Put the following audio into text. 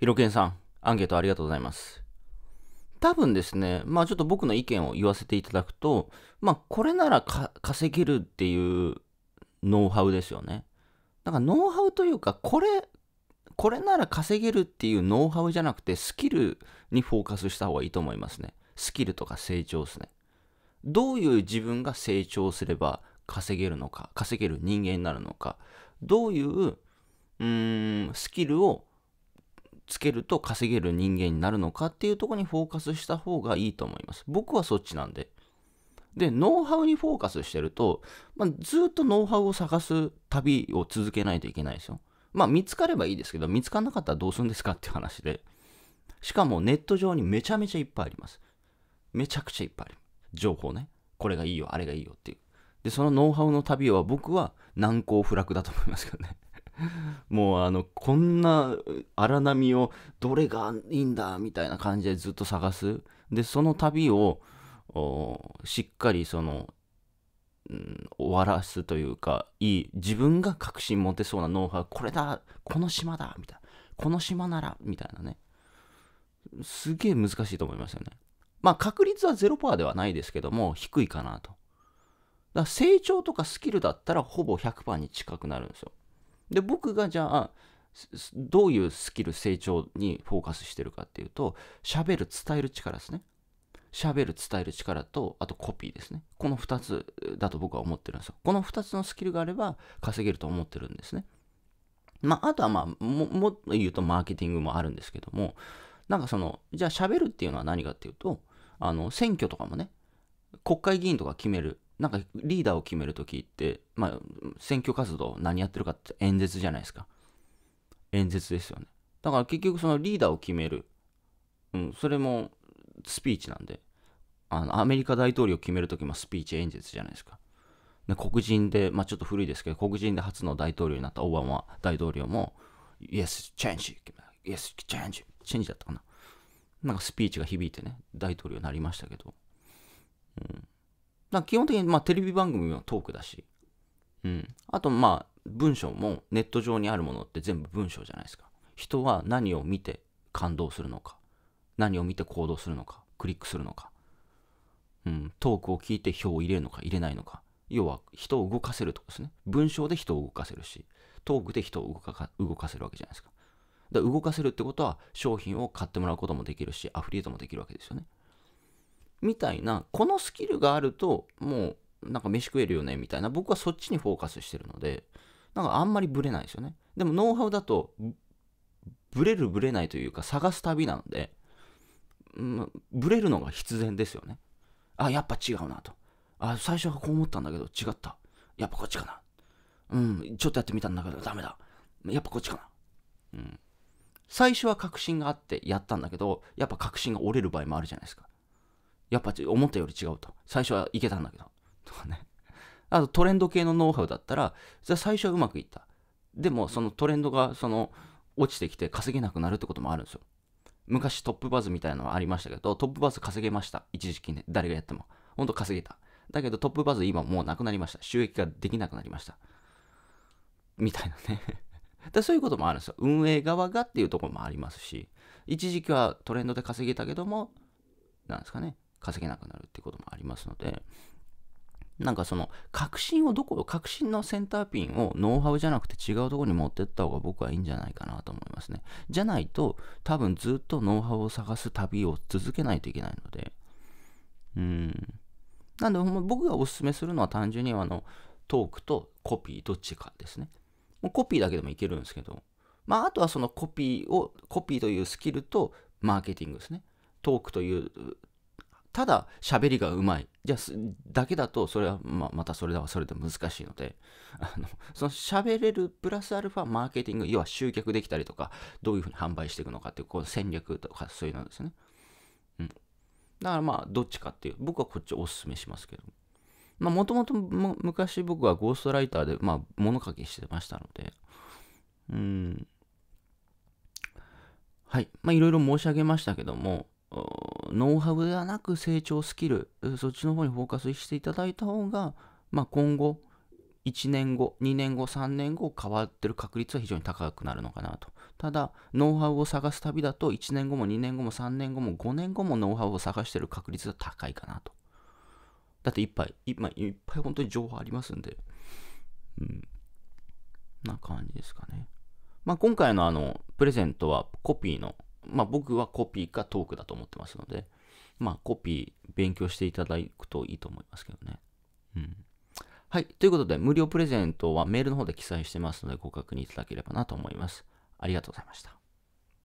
ひろけんさん、アンケートありがとうございます。多分ですね、まあちょっと僕の意見を言わせていただくと、まあこれなら稼げるっていうノウハウですよね。だからノウハウというか、これ、これなら稼げるっていうノウハウじゃなくて、スキルにフォーカスした方がいいと思いますね。スキルとか成長ですね。どういう自分が成長すれば稼げるのか、稼げる人間になるのか、どういう、うーん、スキルをけると稼げる人間になるのかっていうとこにフォーカスした方がいいと思います。僕はそっちなんで。で、ノウハウにフォーカスしてると、まあ、ずっとノウハウを探す旅を続けないといけないですよ。まあ、見つかればいいですけど、見つからなかったらどうするんですかっていう話で。しかもネット上にめちゃめちゃいっぱいあります。めちゃくちゃいっぱいある。情報ね。これがいいよ、あれがいいよっていう。で、そのノウハウの旅は僕は難攻不落だと思いますけどね。もうあのこんな荒波をどれがいいんだみたいな感じでずっと探すでその旅をしっかりその、うん、終わらすというかいい自分が確信持てそうなノウハウこれだこの島だみたいなこの島ならみたいなねすげえ難しいと思いますよねまあ確率は0%ではないですけども低いかなとだから成長とかスキルだったらほぼ100%に近くなるんですよで僕がじゃあどういうスキル成長にフォーカスしてるかっていうと喋る伝える力ですね喋る伝える力とあとコピーですねこの2つだと僕は思ってるんですよこの2つのスキルがあれば稼げると思ってるんですねまああとはまあもっと言うとマーケティングもあるんですけどもなんかそのじゃあ喋るっていうのは何かっていうとあの選挙とかもね国会議員とか決めるなんかリーダーを決めるときって、まあ、選挙活動何やってるかって演説じゃないですか。演説ですよね。だから結局そのリーダーを決める。うん、それもスピーチなんで。あの、アメリカ大統領を決めるときもスピーチ演説じゃないですか。で黒人で、まあちょっと古いですけど、黒人で初の大統領になったオバマ大統領も、Yes, change! Yes, change! チェンジだったかな。なんかスピーチが響いてね、大統領になりましたけど。うん。だ基本的にまあテレビ番組はトークだし、うん。あとまあ文章もネット上にあるものって全部文章じゃないですか。人は何を見て感動するのか、何を見て行動するのか、クリックするのか、うん、トークを聞いて票を入れるのか入れないのか、要は人を動かせるとこですね。文章で人を動かせるし、トークで人を動か動かせるわけじゃないですか。だから動かせるってことは商品を買ってもらうこともできるし、アフリエイトもできるわけですよね。みたいな、このスキルがあると、もう、なんか飯食えるよね、みたいな、僕はそっちにフォーカスしてるので、なんかあんまりブレないですよね。でも、ノウハウだと、ブレるブレないというか、探す旅なので、うん、ブレるのが必然ですよね。あ、やっぱ違うなと。あ、最初はこう思ったんだけど、違った。やっぱこっちかな。うん、ちょっとやってみたんだけど、ダメだ。やっぱこっちかな。うん。最初は確信があってやったんだけど、やっぱ確信が折れる場合もあるじゃないですか。やっぱ思ったより違うと。最初はいけたんだけど。とかね。あとトレンド系のノウハウだったら、最初はうまくいった。でもそのトレンドがその落ちてきて稼げなくなるってこともあるんですよ。昔トップバズみたいなのはありましたけど、トップバズ稼げました。一時期ね、誰がやっても。ほんと稼げた。だけどトップバズ今もうなくなりました。収益ができなくなりました。みたいなねで。そういうこともあるんですよ。運営側がっていうところもありますし、一時期はトレンドで稼げたけども、なんですかね、稼げなくなるってこともありますので、なんかその、革新をどこ、革新のセンターピンをノウハウじゃなくて違うところに持ってった方が僕はいいんじゃないかなと思いますね。じゃないと、多分ずっとノウハウを探す旅を続けないといけないので、うん。なんで、僕がおすすめするのは単純にあの、トークとコピーどっちかですね。もうコピーだけでもいけるんですけど、まあ、あとはそのコピーを、コピーというスキルとマーケティングですね。トークというただ喋りがうまい。じゃだけだと、それは、まあ、またそれではそれで難しいので、あの、その喋れるプラスアルファマーケティング、要は集客できたりとか、どういうふうに販売していくのかっていう、こう戦略とかそういうのですね。うん。だからまあ、どっちかっていう、僕はこっちをお勧めしますけど。まあ、もともと昔僕はゴーストライターで、まあ、物書きしてましたので、うん。はい。まあ、いろいろ申し上げましたけども、ノウハウではなく成長スキル、そっちの方にフォーカスしていただいた方が、まあ、今後、1年後、2年後、3年後変わってる確率は非常に高くなるのかなと。ただ、ノウハウを探す旅だと、1年後も2年後も3年後も5年後もノウハウを探してる確率は高いかなと。だっていっぱい、いっぱい本当に情報ありますんで、うん。な感じですかね。まあ、今回のあの、プレゼントはコピーのまあ僕はコピーかトークだと思ってますので、まあコピー勉強していただくといいと思いますけどね。うん。はい。ということで、無料プレゼントはメールの方で記載してますので、ご確認いただければなと思います。ありがとうございました。